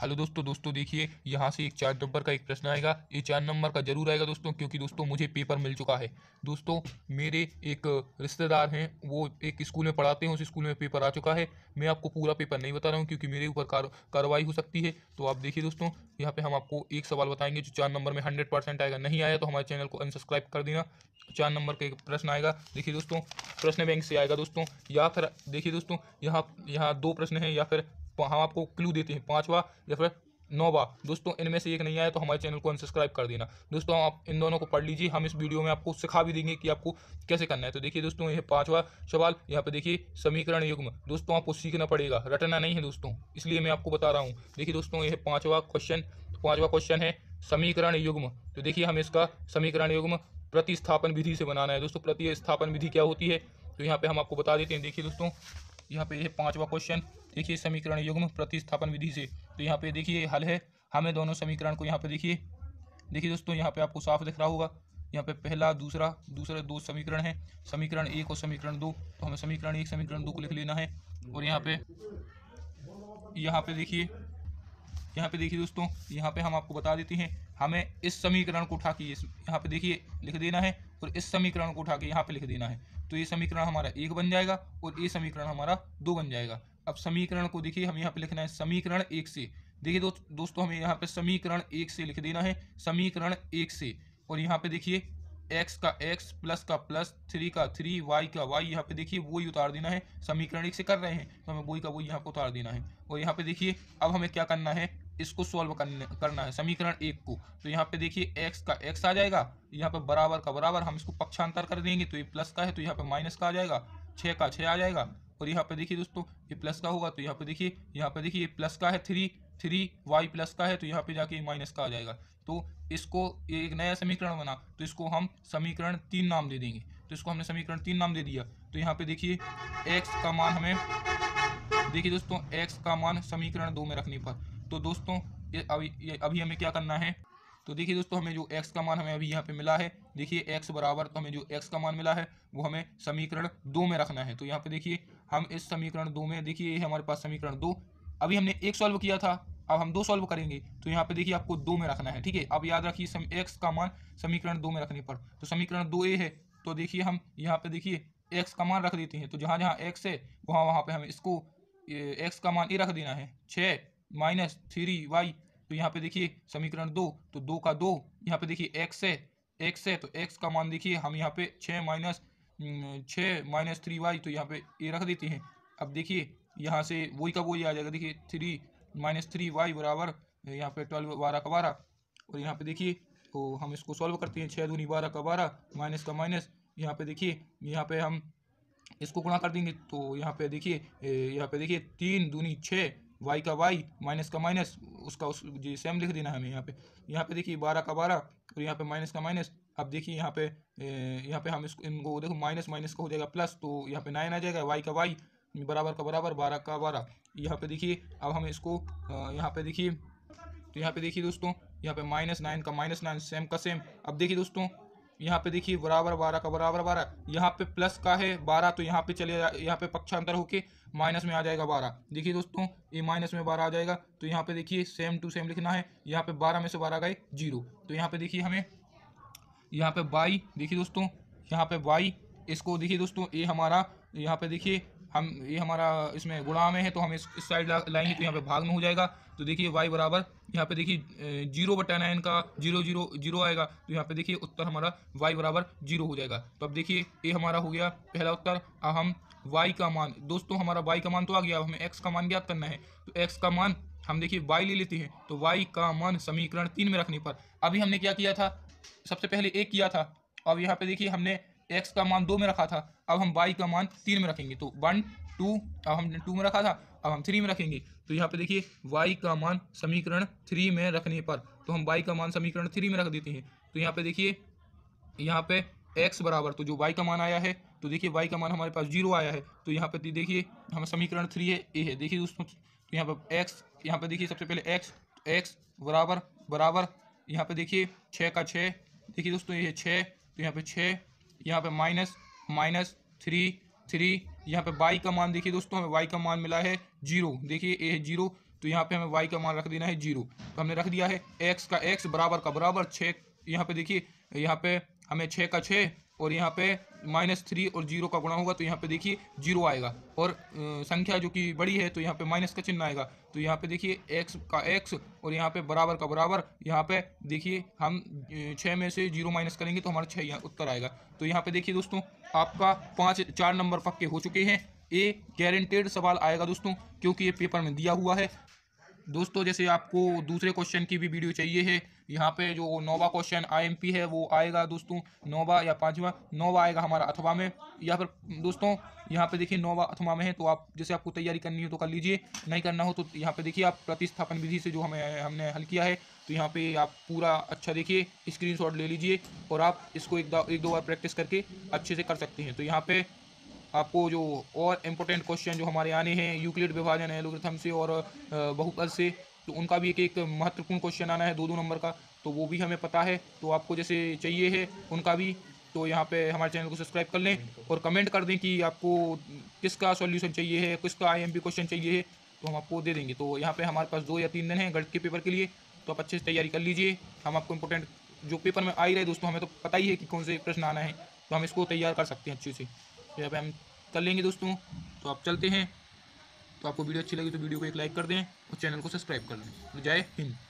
hello दोस्तों दोस्तों देखिए यहाँ से एक चार नंबर का एक प्रश्न आएगा ये चार नंबर का जरूर आएगा दोस्तों क्योंकि दोस्तों मुझे पेपर मिल चुका है दोस्तों मेरे एक रिश्तेदार हैं वो एक स्कूल में पढ़ाते हैं उस स्कूल में पेपर आ चुका है मैं आपको पूरा पेपर नहीं बता रहा हूँ क्योंकि मेरे ऊपर कार्रवाई हो सकती है तो आप देखिए दोस्तों यहाँ पर हम आपको एक सवाल बताएंगे जो चार नंबर में हंड्रेड परसेंट आएगा नहीं आया तो हमारे चैनल को अनसब्सक्राइब कर देना चार नंबर का एक प्रश्न आएगा देखिए दोस्तों प्रश्न बैंक से आएगा दोस्तों या फिर देखिए दोस्तों यहाँ यहाँ दो प्रश्न हैं या फिर हम आपको क्लू देते हैं पाँचवा या फिर नौवा दोस्तों इनमें से एक नहीं आया तो हमारे चैनल को अनसब्सक्राइब कर देना दोस्तों आप इन दोनों को पढ़ लीजिए हम इस वीडियो में आपको सिखा भी देंगे कि आपको कैसे करना है तो देखिए दोस्तों यह पांचवा सवाल यहाँ पे देखिए समीकरण युग्म दोस्तों आपको सीखना पड़ेगा रटना नहीं है दोस्तों इसलिए मैं आपको बता रहा हूँ देखिए दोस्तों यह पाँचवा क्वेश्चन पाँचवा क्वेश्चन है समीकरण युग्म तो देखिए हमें इसका समीकरण युग्म प्रतिस्थापन विधि से बनाना है दोस्तों प्रतिस्थापन विधि क्या होती है तो यहाँ पर हम आपको बता देते हैं देखिए दोस्तों यहाँ पे है पांचवा क्वेश्चन देखिए समीकरण युग्म प्रतिस्थापन विधि से तो यहाँ पे देखिए हल है हमें दोनों समीकरण को यहाँ पे देखिए देखिए दोस्तों यहाँ पे आपको साफ दिख रहा होगा यहाँ पे पहला दूसरा दूसरे दो समीकरण है समीकरण एक और समीकरण दो तो हमें समीकरण एक समीकरण दो को लिख लेना है और यहाँ पे यहाँ पे देखिए यहाँ पे देखिए दोस्तों यहाँ पे हम आपको बता देते हैं हमें इस समीकरण को उठा के यहाँ पे देखिए लिख देना है और इस समीकरण को उठा के यहाँ पे लिख देना है तो ये समीकरण हमारा एक बन जाएगा और ये समीकरण हमारा दो बन जाएगा अब समीकरण को देखिए हम यहाँ पे लिखना है समीकरण एक से देखिए दोस्त दोस्तों हमें यहाँ पे समीकरण एक से लिख देना है समीकरण एक से और यहाँ पे देखिए एक्स का एक्स प्लस का प्लस थ्री का थ्री वाई का वाई यहाँ पे देखिए वो ही उतार देना है समीकरण एक से कर रहे हैं तो हमें वही का वही यहाँ पे उतार देना है और यहाँ पे देखिए अब हमें क्या करना है इसको सॉल्व करने करना है समीकरण एक को तो यहाँ पे देखिए एक्स का एक्स आ जाएगा यहाँ पे बराबर का बराबर हम इसको पक्षांतर कर देंगे तो ये प्लस का है तो यहाँ पे माइनस का आ जाएगा छः का छः आ जाएगा और यहाँ पे देखिए दोस्तों ये प्लस का होगा तो यहाँ पे देखिए यहाँ पे देखिए प्लस का है थ्री थ्री वाई प्लस का है तो यहाँ पे जाके माइनस का आ जाएगा तो इसको ये एक नया समीकरण बना तो इसको हम समीकरण तीन नाम दे देंगे तो इसको हमने समीकरण तीन नाम दे दिया तो यहाँ पे देखिए एक्स का मान हमें देखिए दोस्तों एक्स का मान समीकरण दो में रखने पर तो दोस्तों ये अभी ये अभी हमें क्या करना है तो देखिए दोस्तों हमें जो x का मान हमें अभी यहाँ पे मिला है देखिए x बराबर तो हमें जो x का मान मिला है वो हमें समीकरण दो में रखना है तो यहाँ पे देखिए हम इस समीकरण दो में देखिए ये हमारे पास समीकरण दो अभी हमने एक सॉल्व किया था अब हम दो सॉल्व करेंगे तो यहाँ पे देखिए आपको दो में रखना है ठीक है अब याद रखिए सम एक्स का मान समीकरण दो में रखने पर तो समीकरण दो ए है तो देखिए हम यहाँ पे देखिए एक्स का मान रख देते हैं तो जहाँ जहाँ एक्स है वहाँ वहाँ पे हमें इसको एक्स का मान ए रख देना है छः माइनस थ्री वाई तो यहाँ पे देखिए समीकरण दो तो दो का दो यहाँ पे देखिए एक्स है एक्स है तो एक्स का मान देखिए हम यहाँ पे छः माइनस छः माइनस थ्री वाई तो यहाँ पे ये रख देते हैं अब देखिए यहाँ से वही का वही आ जाएगा देखिए थ्री माइनस थ्री वाई बराबर यहाँ पे ट्वेल्व बारह का बारह और यहाँ पे देखिए तो हम इसको सॉल्व करते हैं छः दूनी बारह का बारह माइनस का माइनस यहाँ पे देखिए यहाँ पे हम इसको गुणा कर देंगे तो यहाँ पे देखिए यहाँ पे देखिए तीन दूनी छः वाई का वाई माइनस का माइनस उसका उस जी सेम लिख देना हमें यहाँ पे यहाँ पे देखिए बारह का बारह और यहाँ पे माइनस का माइनस अब देखिए यहाँ पे यहाँ पे हम इसको इनको देखो माइनस माइनस का हो जाएगा प्लस तो यहाँ पे नाइन आ जाएगा वाई का वाई बराबर का बराबर बारह का बारह यहाँ पे देखिए अब हम इसको यहाँ पे देखिए तो यहाँ पे देखिए दोस्तों यहाँ पे माइनस नाइन का माइनस नाइन सेम का सेम अब देखिए दोस्तों यहाँ पे देखिए बराबर बारह का बराबर बारह यहाँ पे प्लस का है बारह तो यहाँ पे चले यहाँ पे पक्षांतर होके माइनस में आ जाएगा बारह देखिए दोस्तों ये माइनस में बारह आ जाएगा तो यहाँ पे देखिए सेम टू सेम लिखना है यहाँ पे बारह में से बारह गए जीरो तो यहाँ पे देखिए हमें यहाँ पे बाई देखिए दोस्तों यहाँ पे बाई इसको देखिए दोस्तों ये हमारा यहाँ पे देखिए हम ये हमारा इसमें गुणा में है तो हम इस इस साइड ला, लाएंगे तो यहाँ पे भाग में हो जाएगा तो देखिए वाई बराबर यहाँ पे देखिए जीरो बटा नाइन का जीरो जीरो जीरो आएगा तो यहाँ पे देखिए उत्तर हमारा वाई बराबर जीरो हो जाएगा तो अब देखिए ये हमारा हो गया पहला उत्तर अब हम वाई का मान दोस्तों हमारा वाई का मान तो आ गया अब हमें एक्स का मान ज्ञात करना है तो एक्स का मान हम देखिए वाई ले लेते हैं तो वाई का मान समीकरण तीन में रखने पर अभी हमने क्या किया था सबसे पहले एक किया था अब यहाँ पे देखिए हमने एक्स का मान दो में रखा था अब हम वाई का मान तीन में रखेंगे तो वन टू अब हमने टू में रखा था अब हम थ्री में रखेंगे तो यहाँ पे देखिए वाई का मान समीकरण थ्री में रखने पर तो हम वाई का मान समीकरण थ्री में रख देते हैं तो यहाँ पे देखिए यहाँ पे एक्स बराबर तो जो वाई का मान आया है तो देखिए वाई का मान हमारे पास जीरो आया है तो यहाँ पे देखिए हम समीकरण थ्री है ए है देखिए उसमें तो यहाँ पर एक्स यहाँ पे देखिए सबसे पहले एक्स एक्स बराबर बराबर यहाँ पे देखिए छः का छः देखिए दोस्तों ये छः तो यहाँ पे छः यहाँ पे माइनस माइनस थ्री थ्री यहाँ पे वाई का मान देखिए दोस्तों हमें वाई का मान मिला है जीरो देखिए ए है जीरो तो यहाँ पे हमें वाई का मान रख देना है जीरो तो हमने रख दिया है एक्स का एक्स बराबर का बराबर छः यहाँ पे देखिए यहाँ पे हमें छः का छः और यहाँ पे माइनस थ्री और जीरो का गुणा होगा तो यहाँ पे देखिए जीरो आएगा और संख्या जो कि बड़ी है तो यहाँ पे माइनस का चिन्ह आएगा तो यहाँ पे देखिए एक्स का एक्स और यहाँ पे बराबर का बराबर यहाँ पे देखिए हम छः में से जीरो माइनस करेंगे तो हमारा छः यहाँ उत्तर आएगा तो यहाँ पे देखिए दोस्तों आपका पाँच चार नंबर पक्के हो चुके हैं ये गारंटेड सवाल आएगा दोस्तों क्योंकि ये पेपर में दिया हुआ है दोस्तों जैसे आपको दूसरे क्वेश्चन की भी वीडियो चाहिए है यहाँ पे जो नोवा क्वेश्चन आईएमपी है वो आएगा दोस्तों नोवा या पाँचवा नोवा आएगा हमारा अथवा में या फिर दोस्तों यहाँ पे देखिए नोवा अथवा में है तो आप जैसे आपको तैयारी करनी हो तो कर लीजिए नहीं करना हो तो यहाँ पे देखिए आप प्रतिस्थापन विधि से जो हमें हमने हल किया है तो यहाँ पे आप पूरा अच्छा देखिए स्क्रीन ले लीजिए और आप इसको एक, एक दो बार प्रैक्टिस करके अच्छे से कर सकते हैं तो यहाँ पे आपको जो और इम्पोर्टेंट क्वेश्चन जो हमारे आने हैं यूक्लिड विभाजन है लोग्रिथम से और बहुपद से तो उनका भी एक एक महत्वपूर्ण क्वेश्चन आना है दो दो नंबर का तो वो भी हमें पता है तो आपको जैसे चाहिए है उनका भी तो यहाँ पे हमारे चैनल को सब्सक्राइब कर लें और कमेंट कर दें कि आपको किसका सॉल्यूशन चाहिए है किसका आईएमपी क्वेश्चन चाहिए है तो हम आपको दे देंगे तो यहाँ पे हमारे पास दो या तीन दिन हैं गणित के पेपर के लिए तो आप अच्छे से तैयारी कर लीजिए हम आपको इंपॉर्टेंट जो पेपर में आ ही रहे दोस्तों हमें तो पता ही है कि कौन से प्रश्न आना है तो हम इसको तैयार कर सकते हैं अच्छे से तो यहाँ पे हम कर लेंगे दोस्तों तो आप चलते हैं तो आपको वीडियो अच्छी लगी तो वीडियो को एक लाइक कर दें और चैनल को सब्सक्राइब कर लें तो जय हिंद